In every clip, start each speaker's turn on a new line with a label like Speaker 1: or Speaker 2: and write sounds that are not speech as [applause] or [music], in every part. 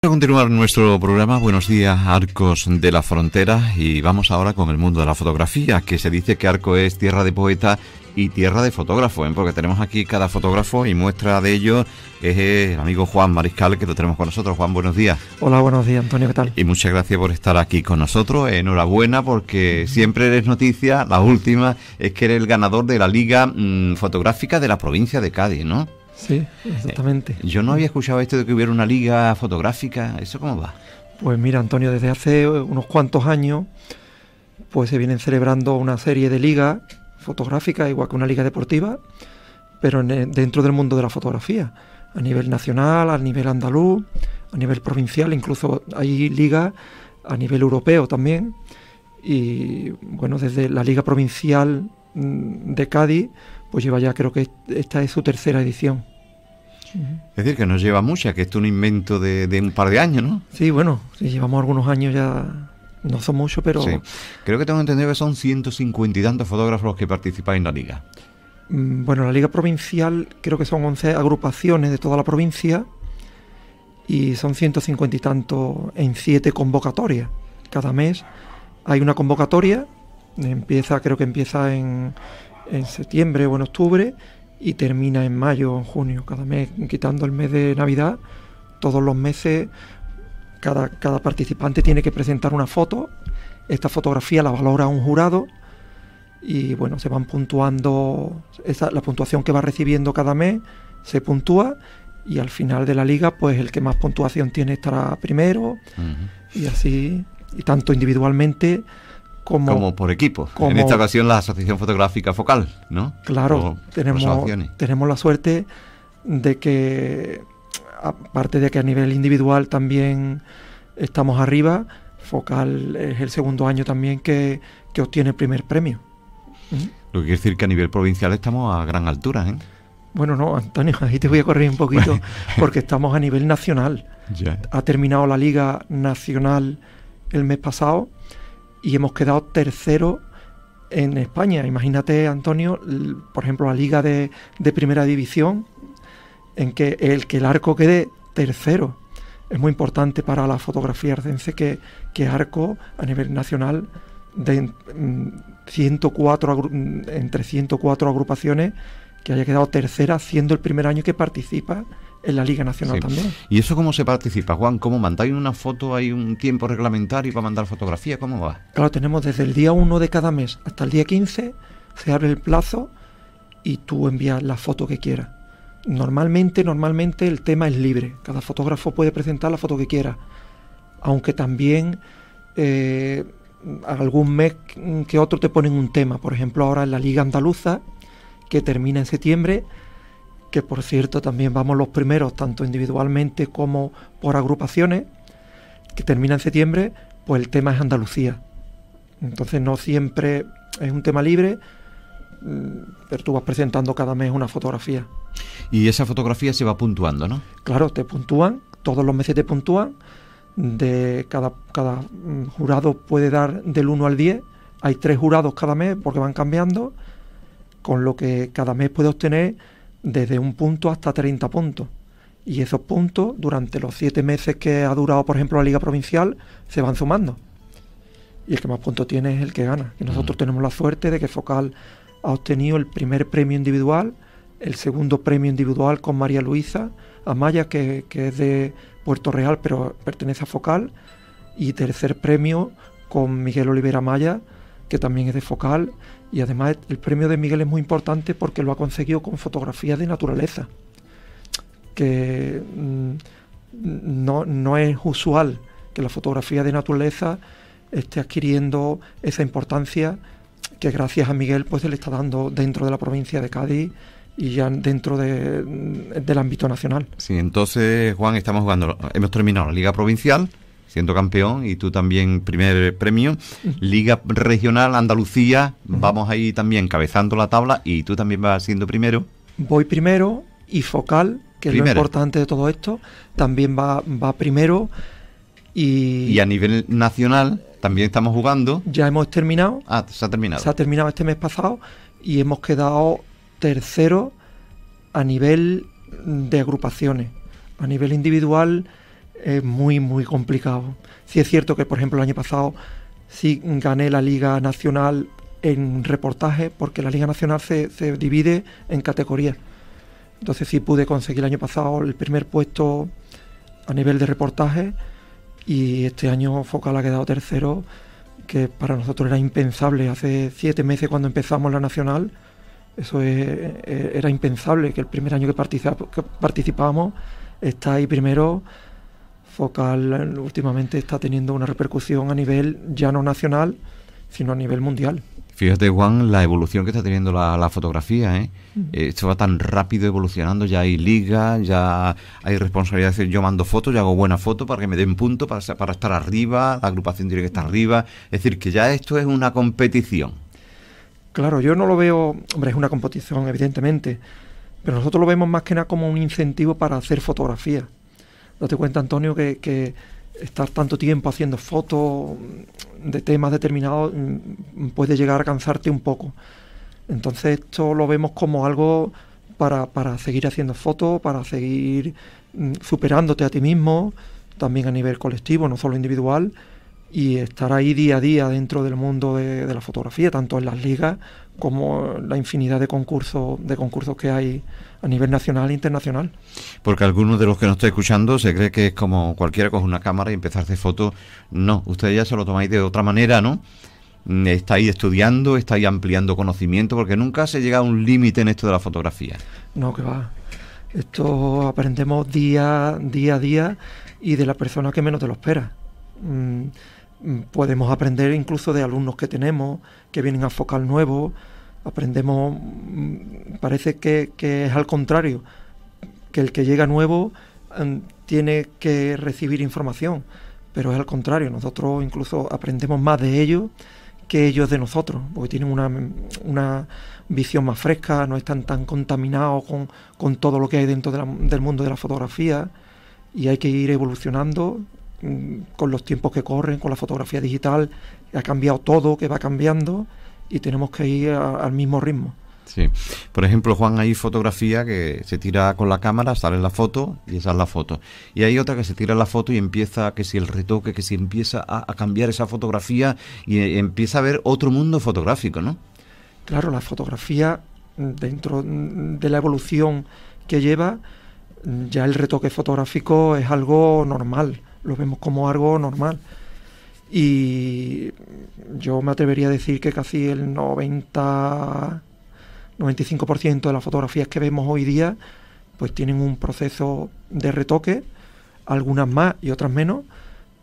Speaker 1: Vamos a continuar nuestro programa. Buenos días, Arcos de la Frontera. Y vamos ahora con el mundo de la fotografía, que se dice que Arco es tierra de poeta y tierra de fotógrafo, ¿eh? porque tenemos aquí cada fotógrafo y muestra de ellos es el amigo Juan Mariscal, que lo tenemos con nosotros. Juan, buenos días.
Speaker 2: Hola, buenos días, Antonio, ¿qué tal?
Speaker 1: Y muchas gracias por estar aquí con nosotros. Enhorabuena, porque siempre eres noticia. La última es que eres el ganador de la Liga mm, Fotográfica de la provincia de Cádiz, ¿no?
Speaker 2: Sí, exactamente. Eh, yo no había
Speaker 1: escuchado esto de que hubiera una liga
Speaker 2: fotográfica, ¿eso cómo va? Pues mira, Antonio, desde hace eh, unos cuantos años pues se vienen celebrando una serie de ligas fotográficas, igual que una liga deportiva, pero eh, dentro del mundo de la fotografía, a nivel nacional, a nivel andaluz, a nivel provincial, incluso hay ligas a nivel europeo también. Y bueno, desde la Liga Provincial mm, de Cádiz, pues lleva ya, creo que esta es su tercera edición. Es
Speaker 1: decir, que nos lleva mucha, que esto es un invento de, un par de años, ¿no?
Speaker 2: Sí, bueno, si llevamos algunos años ya, no son muchos, pero... Sí.
Speaker 1: Creo que tengo entendido que son 150 y tantos fotógrafos que participan en la liga.
Speaker 2: Mm, bueno, la liga provincial creo que son 11 agrupaciones de toda la provincia y son 150 y tantos en 7 convocatorias. Cada mes hay una convocatoria, empieza creo que empieza en, en septiembre o en octubre y termina en mayo o en junio. Cada mes, quitando el mes de Navidad, todos los meses cada, cada participante tiene que presentar una foto. Esta fotografía la valora un jurado y bueno, se van puntuando, la puntuación que va recibiendo cada mes se puntúa y al final de la liga pues el que más puntuación tiene estará primero y así, y tanto individualmente como, por equipo. en esta
Speaker 1: ocasión la Asociación Fotográfica Focal, ¿no? Claro, tenemos, la
Speaker 2: suerte de que, aparte de que a nivel individual también estamos arriba, Focal es el segundo año también que, obtiene el primer premio.
Speaker 1: Lo que quiere decir que a nivel provincial estamos a gran altura, ¿eh?
Speaker 2: Bueno, no, Antonio, ahí te voy a correr un poquito [laughs] porque estamos a nivel nacional. Ha terminado la Liga Nacional el mes pasado y hemos quedado tercero en España. Imagínate, Antonio, por ejemplo, la liga de, primera división, en que el, que el arco quede tercero. Es muy importante para la fotografía ardense que, que arco a nivel nacional de 104, mm, mm, entre 104 agrupaciones que haya quedado tercera siendo el primer año que participa en la Liga Nacional también.
Speaker 1: ¿Y eso cómo se participa, Juan? ¿Cómo mandáis una foto? ¿Hay un tiempo reglamentario para mandar fotografía? ¿Cómo va?
Speaker 2: Claro, tenemos desde el día 1 de cada mes hasta el día 15, se abre el plazo y tú envías la foto que quieras. Normalmente, normalmente el tema es libre. Cada fotógrafo puede presentar la foto que quiera. Aunque también eh, algún mes que otro te ponen un tema. Por ejemplo, ahora en la Liga Andaluza, que termina en septiembre, que por cierto también vamos los primeros, tanto individualmente como por agrupaciones, que termina en septiembre, pues el tema es Andalucía. Entonces no siempre es un tema libre, mm, pero tú vas presentando cada mes una fotografía.
Speaker 1: Y esa fotografía se va puntuando, ¿no?
Speaker 2: Claro, te puntúan, todos los meses te puntúan, de cada, cada mm, jurado puede dar del 1 al 10, hay tres jurados cada mes porque van cambiando, con lo que cada mes puede obtener desde un punto hasta 30 puntos. Y esos puntos, durante los siete meses que ha durado, por ejemplo, la Liga Provincial, se van sumando. Y el que más puntos tiene es el que gana. Y nosotros tenemos la suerte de que Focal ha obtenido el primer premio individual, el segundo premio individual con María Luisa Amaya, que, que es de Puerto Real, pero pertenece a Focal, y tercer premio con Miguel Olivera Amaya, que también es de focal y además el premio de Miguel es muy importante porque lo ha conseguido con fotografía de naturaleza, que mm, no, es usual que la fotografía de naturaleza esté adquiriendo esa importancia que gracias a Miguel pues se le está dando dentro de la provincia de Cádiz y ya dentro del ámbito nacional.
Speaker 1: Sí, entonces Juan, estamos jugando, hemos terminado la Liga Provincial, siendo campeón y tú también primer premio. Liga Regional Andalucía, vamos ahí también cabezando la tabla y tú también vas siendo primero.
Speaker 2: Voy primero y Focal, que es lo importante de todo esto, también va, primero. Y,
Speaker 1: a nivel nacional también estamos jugando. Ya hemos terminado. Ah, se ha terminado. Se ha
Speaker 2: terminado este mes pasado y hemos quedado tercero a nivel de agrupaciones. A nivel individual es muy, muy complicado. ...si es cierto que, por ejemplo, el año pasado sí gané la Liga Nacional en reportaje, porque la Liga Nacional se, divide en categorías. Entonces sí pude conseguir el año pasado el primer puesto a nivel de reportaje y este año Focal ha quedado tercero, que para nosotros era impensable. Hace siete meses cuando empezamos la Nacional, eso eh, era impensable, que el primer año que, participamos está ahí primero Focal últimamente está teniendo una repercusión a nivel ya no nacional, sino a nivel mundial.
Speaker 1: Fíjate, Juan, la evolución que está teniendo la, fotografía. ¿eh? Eh, esto va tan rápido evolucionando. Ya hay liga, ya hay responsabilidad. de decir, yo mando fotos, yo hago buena foto para que me den punto, para, para estar arriba. La agrupación tiene que estar arriba. Es decir, que ya esto es una competición.
Speaker 2: Claro, yo no lo veo. Hombre, es una competición, evidentemente. Pero nosotros lo vemos más que nada como un incentivo para hacer fotografía. Te cuenta, Antonio, que, que estar tanto tiempo haciendo fotos de temas determinados mm, puede llegar a cansarte un poco. Entonces esto lo vemos como algo para, para seguir haciendo fotos, para seguir mm, superándote a ti mismo, también a nivel colectivo, no solo individual, y estar ahí día a día dentro del mundo de, la fotografía, tanto en las ligas como la infinidad de concursos, de concursos que hay a nivel nacional e internacional.
Speaker 1: Porque algunos de los que nos está escuchando se cree que es como cualquiera coge una cámara y empezar a hacer fotos. No, ustedes ya se lo tomáis de otra manera, ¿no? Mm, estáis estudiando, estáis ampliando conocimiento, porque nunca se llega a un límite en esto de la fotografía.
Speaker 2: No, que va. Esto aprendemos día, día a día y de la persona que menos te lo espera. Mm, Mm, podemos aprender incluso de alumnos que tenemos, que vienen a focal nuevo, aprendemos, mm, parece que, es al contrario, que el que llega nuevo mm, tiene que recibir información, pero es al contrario, nosotros incluso aprendemos más de ellos que ellos de nosotros, porque tienen una, visión más fresca, no están tan contaminados con, con todo lo que hay dentro del mundo de la fotografía y hay que ir evolucionando Mm, con los tiempos que corren, con la fotografía digital, ha cambiado todo, que va cambiando y tenemos que ir al mismo ritmo.
Speaker 1: Sí. Por ejemplo, Juan, hay fotografía que se tira con la cámara, sale la foto y esa es la foto. Y hay otra que se tira la foto y empieza, que si el retoque, que si empieza a, cambiar esa fotografía y, y eh, empieza a ver otro mundo fotográfico, ¿no?
Speaker 2: Claro, la fotografía, mm, dentro mm, de la evolución que lleva, ya el retoque fotográfico es algo normal lo vemos como algo normal. Y yo me atrevería a decir que casi el 90, 95% de las fotografías que vemos hoy día pues tienen un proceso de retoque, algunas más y otras menos,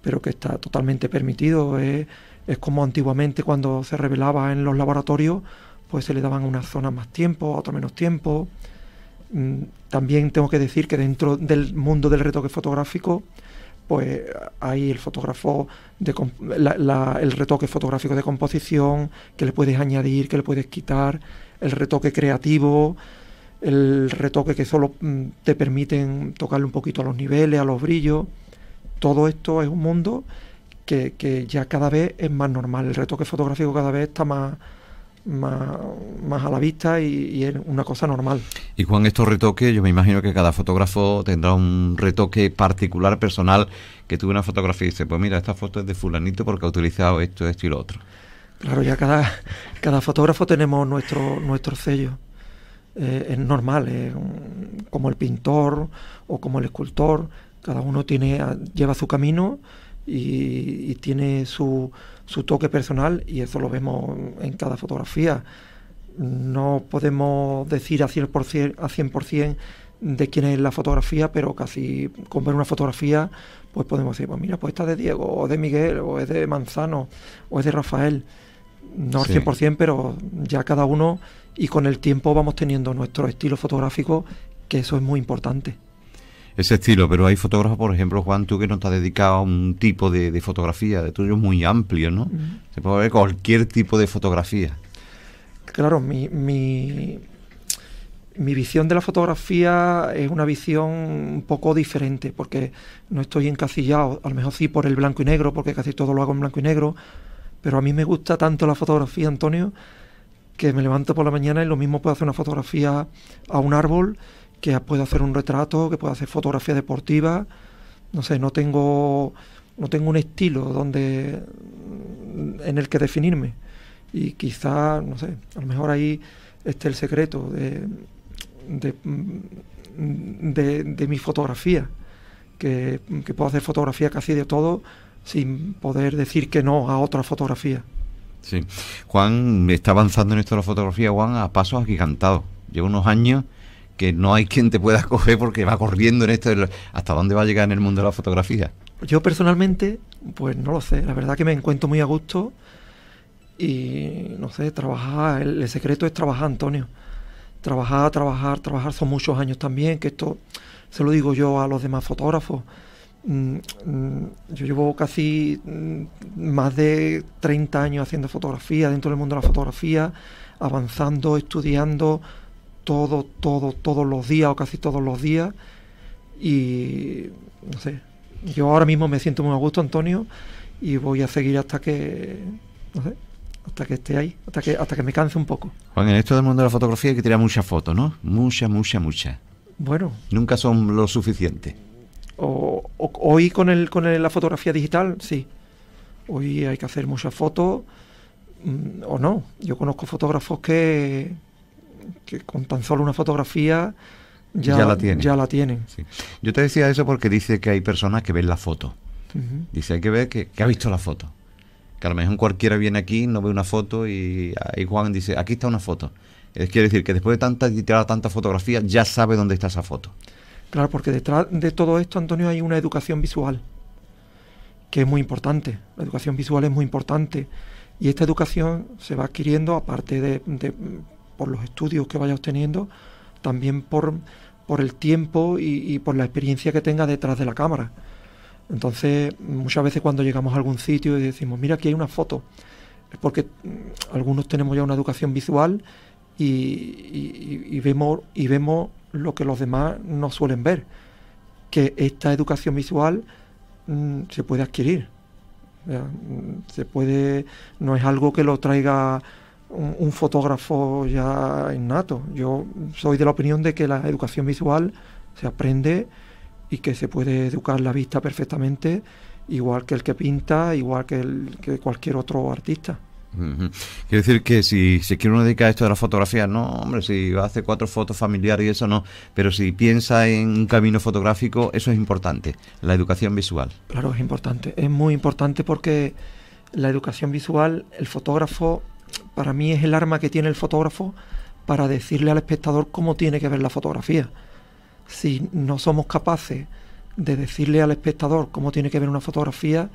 Speaker 2: pero que está totalmente permitido. Es, es como antiguamente cuando se revelaba en los laboratorios, pues se le daban unas zonas más tiempo, a otras menos tiempo. Mm, también tengo que decir que dentro del mundo del retoque fotográfico pues hay el fotógrafo, de el retoque fotográfico de composición, que le puedes añadir, que le puedes quitar, el retoque creativo, el retoque que solo mm, te permiten tocarle un poquito a los niveles, a los brillos. Todo esto es un mundo que, que ya cada vez es más normal, el retoque fotográfico cada vez está más, más, a la vista y, es una cosa normal.
Speaker 1: Y Juan, estos retoques, yo me imagino que cada fotógrafo tendrá un retoque particular, personal, que tuve una fotografía y dice, pues mira, esta foto es de fulanito porque ha utilizado esto, esto y lo otro.
Speaker 2: Claro, ya cada, cada fotógrafo tenemos nuestro, nuestro sello. Eh, es normal, como el pintor o como el escultor, cada uno tiene, lleva su camino y, tiene su, toque personal y eso lo vemos en cada fotografía. No podemos decir a 100%, a 100 de quién es la fotografía, pero casi con ver una fotografía pues podemos decir, pues mira, pues esta de Diego, o de Miguel, o es de Manzano, o es de Rafael. No al 100%, pero ya cada uno y con el tiempo vamos teniendo nuestro estilo fotográfico, que eso es muy importante
Speaker 1: ese estilo, pero hay fotógrafos, por ejemplo, Juan, tú que no está dedicado a un tipo de, fotografía, de tuyo muy amplio, ¿no? Se puede ver cualquier tipo de fotografía.
Speaker 2: Claro, mi, mi, mi, visión de la fotografía es una visión un poco diferente, porque no estoy encasillado, a lo mejor sí por el blanco y negro, porque casi todo lo hago en blanco y negro, pero a mí me gusta tanto la fotografía, Antonio, que me levanto por la mañana y lo mismo puedo hacer una fotografía a un árbol que puedo hacer un retrato, que puedo hacer fotografía deportiva. No sé, no tengo, no tengo un estilo donde, en el que definirme. Y quizá, no sé, a lo mejor ahí esté el secreto de, de, mi fotografía. Que, que, puedo hacer fotografía casi de todo sin poder decir que no a otra fotografía.
Speaker 1: Sí. Juan está avanzando en esto de la fotografía, Juan, a pasos agigantados. Lleva unos años que no hay quien te pueda coger porque va corriendo en esto. ¿Hasta dónde va a llegar en el mundo de la fotografía?
Speaker 2: Yo personalmente, pues no lo sé. La verdad que me encuentro muy a gusto y no sé, trabajar. El, secreto es trabajar, Antonio. Trabajar, trabajar, trabajar. Son muchos años también, que esto se lo digo yo a los demás fotógrafos. Mm, mm, yo llevo casi mm, más de 30 años haciendo fotografía, dentro del mundo de la fotografía, avanzando, estudiando, todo, todo, todos los días o casi todos los días. Y no sé, yo ahora mismo me siento muy a gusto, Antonio, y voy a seguir hasta que, no sé, hasta que esté ahí, hasta que, hasta que me canse un poco.
Speaker 1: Juan, en esto del mundo de la fotografía hay que tirar muchas fotos, ¿no? Muchas, muchas, muchas. Bueno. Nunca son lo suficiente.
Speaker 2: hoy con, el, con la fotografía digital, sí. Hoy hay que hacer muchas fotos, mm, o no. Yo conozco fotógrafos que que con tan solo una fotografía ya, la tienen.
Speaker 1: Yo te decía eso porque dice que hay personas que ven la foto. Dice, hay que ver que, ha visto la foto. Que a lo mejor cualquiera viene aquí, no ve una foto y, Juan dice, aquí está una foto. Es, quiere decir que después de tantas tanta tantas fotografías ya sabe dónde está esa foto.
Speaker 2: Claro, porque detrás de todo esto, Antonio, hay una educación visual, que es muy importante. La educación visual es muy importante. Y esta educación se va adquiriendo, aparte de por los estudios que vaya obteniendo, también por, por el tiempo y, por la experiencia que tenga detrás de la cámara. Entonces, muchas veces cuando llegamos a algún sitio y decimos, mira, aquí hay una foto, es porque mm, algunos tenemos ya una educación visual y, vemos, y vemos lo que los demás no suelen ver, que esta educación visual mm, se puede adquirir. Mm, se puede, no es algo que lo traiga un, fotógrafo ya innato. Yo soy de la opinión de que la educación visual se aprende y que se puede educar la vista perfectamente, igual que el que pinta, igual que, el, cualquier otro artista. Quiero
Speaker 1: decir que si se quiere uno dedicar a esto de la fotografía, no, hombre, si hace cuatro fotos familiares y eso no, pero si piensa en un camino fotográfico, eso es importante, la educación visual.
Speaker 2: Claro, es importante, es muy importante porque la educación visual, el fotógrafo para mí es el arma que tiene el fotógrafo para decirle al espectador cómo tiene que ver la fotografía. Si no somos capaces de decirle al espectador cómo tiene que ver una fotografía,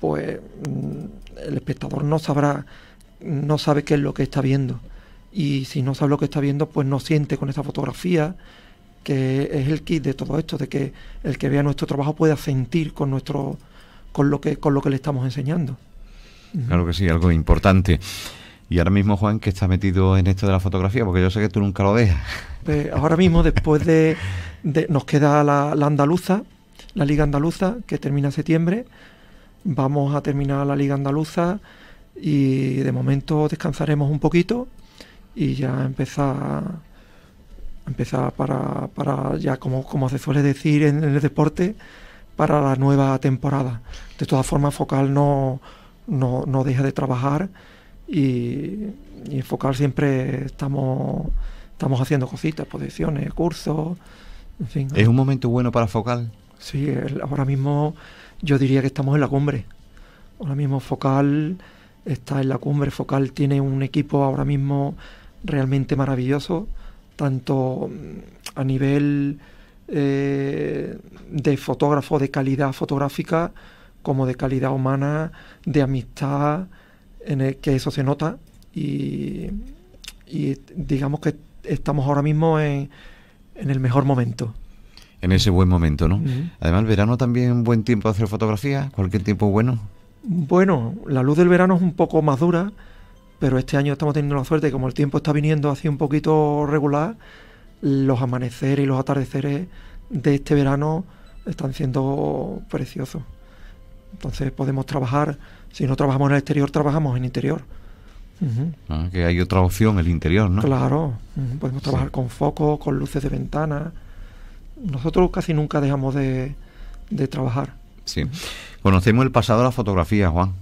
Speaker 2: pues mm, el espectador no sabrá, no sabe qué es lo que está viendo. Y si no sabe lo que está viendo, pues no siente con esa fotografía, que es el kit de todo esto, de que el que vea nuestro trabajo pueda sentir con nuestro, con lo con lo que le estamos enseñando.
Speaker 1: Claro que sí, algo importante. Y ahora mismo, Juan, que está metido en esto de la fotografía, porque yo sé que tú nunca lo dejas.
Speaker 2: Pues, ahora mismo, después de, nos queda la, andaluza, la Liga Andaluza, que termina en septiembre. Vamos a terminar la Liga Andaluza y de momento descansaremos un poquito y ya empezar empezar para, ya como, como se suele decir en el deporte para la nueva temporada de todas formas focal no no, no deja de trabajar y, en enfocar siempre estamos, estamos haciendo cositas, posiciones, cursos, en fin. ¿Es un momento bueno para Focal? Sí, ahora mismo yo diría que estamos en la cumbre. Ahora mismo Focal está en la cumbre, Focal tiene un equipo ahora mismo realmente maravilloso, tanto mm, a nivel eh, de fotógrafo, de calidad fotográfica, como de calidad humana, de amistad, en el que eso se nota y, digamos que estamos ahora mismo en, el mejor momento.
Speaker 1: En ese buen momento, ¿no? Además, ¿el verano también es un buen tiempo de hacer fotografía, cualquier tiempo bueno.
Speaker 2: Bueno, la luz del verano es un poco más dura, pero este año estamos teniendo la suerte, como el tiempo está viniendo así un poquito regular, los amaneceres y los atardeceres de este verano están siendo preciosos. Entonces podemos trabajar, si no trabajamos en el exterior, trabajamos en interior.
Speaker 1: Ah, que hay otra opción, el interior, ¿no? Claro,
Speaker 2: podemos trabajar con focos, con luces de ventana. Nosotros casi nunca dejamos de, trabajar.
Speaker 1: Sí. Conocemos el pasado de la fotografía, Juan.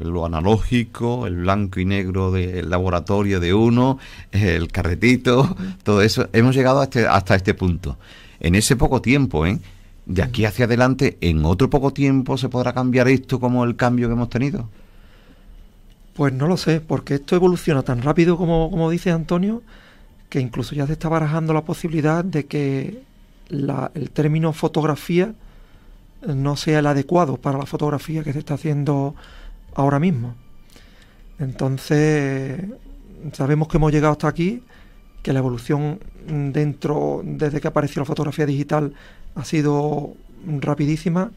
Speaker 1: Lo analógico, el blanco y negro del laboratorio de uno, el carretito, todo eso. Hemos llegado hasta hasta este punto. En ese poco tiempo, ¿eh? de aquí hacia adelante, en otro poco tiempo,
Speaker 2: se podrá cambiar esto como el cambio que hemos tenido? Pues no lo sé, porque esto evoluciona tan rápido como, dice Antonio, que incluso ya se está barajando la posibilidad de que el término fotografía no sea el adecuado para la fotografía que se está haciendo ahora mismo. Entonces, sabemos que hemos llegado hasta aquí, que la evolución dentro, desde que apareció la fotografía digital, ha sido rapidísima,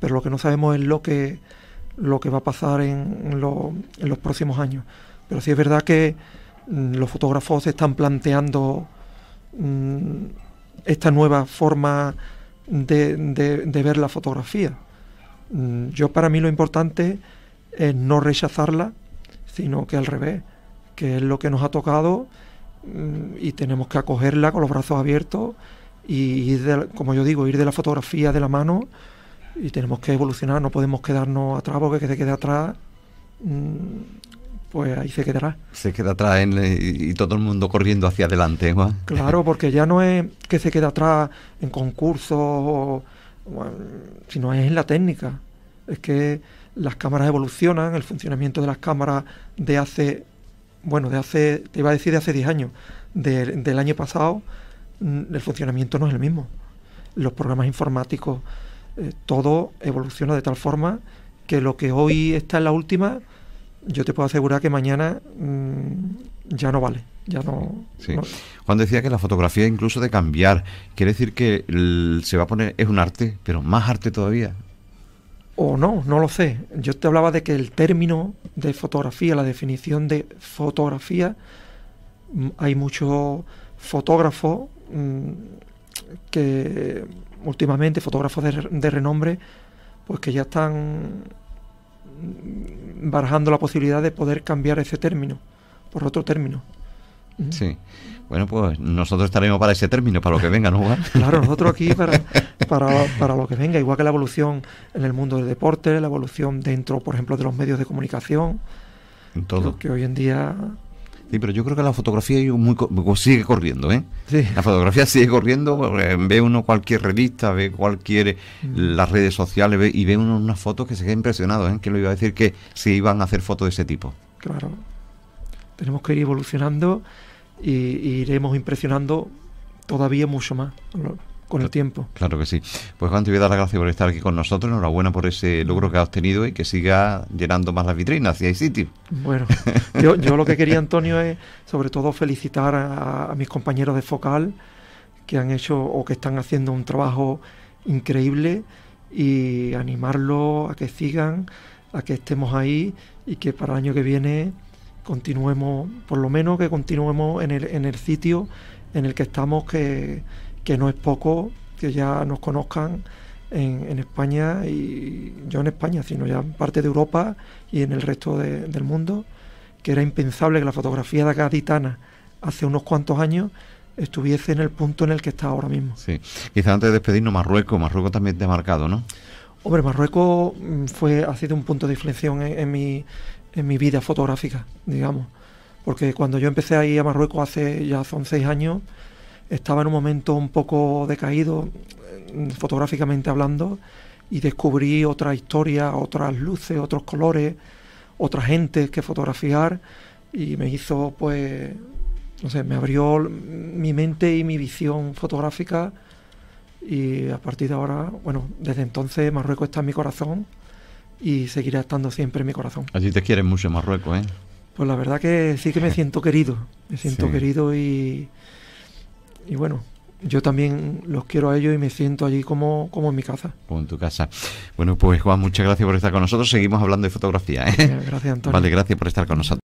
Speaker 2: pero lo que no sabemos es lo que, lo que va a pasar en, los próximos años. Pero sí es verdad que mm, los fotógrafos están planteando mm, esta nueva forma de, de, ver la fotografía. Mm, yo para mí lo importante es no rechazarla, sino que al revés, que es lo que nos ha tocado y tenemos que acogerla con los brazos abiertos y, como yo digo, ir de la fotografía de la mano y tenemos que evolucionar, no podemos quedarnos atrás porque que se quede atrás, mm, pues ahí se quedará.
Speaker 1: Se queda atrás eh, y, todo el mundo corriendo hacia adelante. [laughs]
Speaker 2: Claro, porque ya no es que se quede atrás en concursos, sino es en la técnica. Es que las cámaras evolucionan, el funcionamiento de las cámaras de hace, bueno, de hace, te iba a decir de hace 10 años, del año pasado Mm, el funcionamiento no es el mismo. Los programas informáticos, eh, todo evoluciona de tal forma que lo que hoy está en la última, yo te puedo asegurar que mañana mm, ya no vale. Ya no,
Speaker 1: Juan decía que la fotografía incluso de cambiar, quiere decir que se va a poner, es un arte, pero más arte todavía.
Speaker 2: O no, no lo sé. Yo te hablaba de que el término de fotografía, la definición de fotografía, mm, hay muchos fotógrafos Mm, que últimamente fotógrafos de, renombre, pues que ya están mm, barajando la posibilidad de poder cambiar ese término por otro término.
Speaker 1: Mm. Sí. Bueno, pues nosotros estaremos para ese término, para lo que venga, [laughs] claro, nosotros
Speaker 2: aquí [laughs] para, para, lo que venga, igual que la evolución en el mundo del deporte, la evolución dentro, por ejemplo, de los medios de comunicación. Todo. que hoy en día
Speaker 1: Sí, pero yo creo que la fotografía pues sigue corriendo, ¿eh? La fotografía sigue corriendo, eh, ve uno cualquier revista, ve cualquier eh, mm. las redes sociales y ve uno unas fotos que se queda impresionado, ¿eh? Que lo iba a decir que se iban a hacer fotos de ese tipo.
Speaker 2: Claro. Tenemos que ir evolucionando e y iremos impresionando todavía mucho más con el tiempo.
Speaker 1: Claro que sí. Pues Juan, te voy a dar las gracias por estar aquí con nosotros. Enhorabuena por ese logro que has obtenido y que siga llenando más las vitrinas si hay sitio.
Speaker 2: Bueno, [laughs] yo, lo que quería, Antonio, es sobre todo felicitar a, mis compañeros de Focal que han hecho o que están haciendo un trabajo increíble y animarlos a que sigan, a que estemos ahí y que para el año que viene continuemos, por lo menos que continuemos en el, en el sitio en el que estamos, que que no es poco que ya nos conozcan en, España y yo en España, sino ya en parte de Europa y en el resto del mundo, que era impensable que la fotografía de gaditana hace unos cuantos años estuviese en el punto en el que está ahora mismo.
Speaker 1: Sí, quizá antes de despedirnos, Marruecos, Marruecos también te ha marcado, ¿no?
Speaker 2: Hombre, Marruecos mm, fue, ha sido un punto de inflexión en, mi, en mi vida fotográfica, digamos, porque cuando yo empecé a ir a Marruecos hace ya son seis años, estaba en un momento un poco decaído, eh, fotográficamente hablando, y descubrí otra historia, otras luces, otros colores, otras gentes que fotografiar, y me hizo, pues, no sé, me abrió mi mente y mi visión fotográfica, y a partir de ahora, bueno, desde entonces Marruecos está en mi corazón y seguirá estando siempre en mi corazón.
Speaker 1: Así te quieres mucho Marruecos, ¿eh?
Speaker 2: Pues la verdad que sí que me siento querido, me siento querido y, y bueno, yo también los quiero a ellos y me siento allí como, como en mi casa.
Speaker 1: Como en tu casa. Bueno, pues Juan, muchas gracias por estar con nosotros. Seguimos hablando de fotografía. ¿eh? Gracias, Antonio. Vale, gracias por estar con nosotros.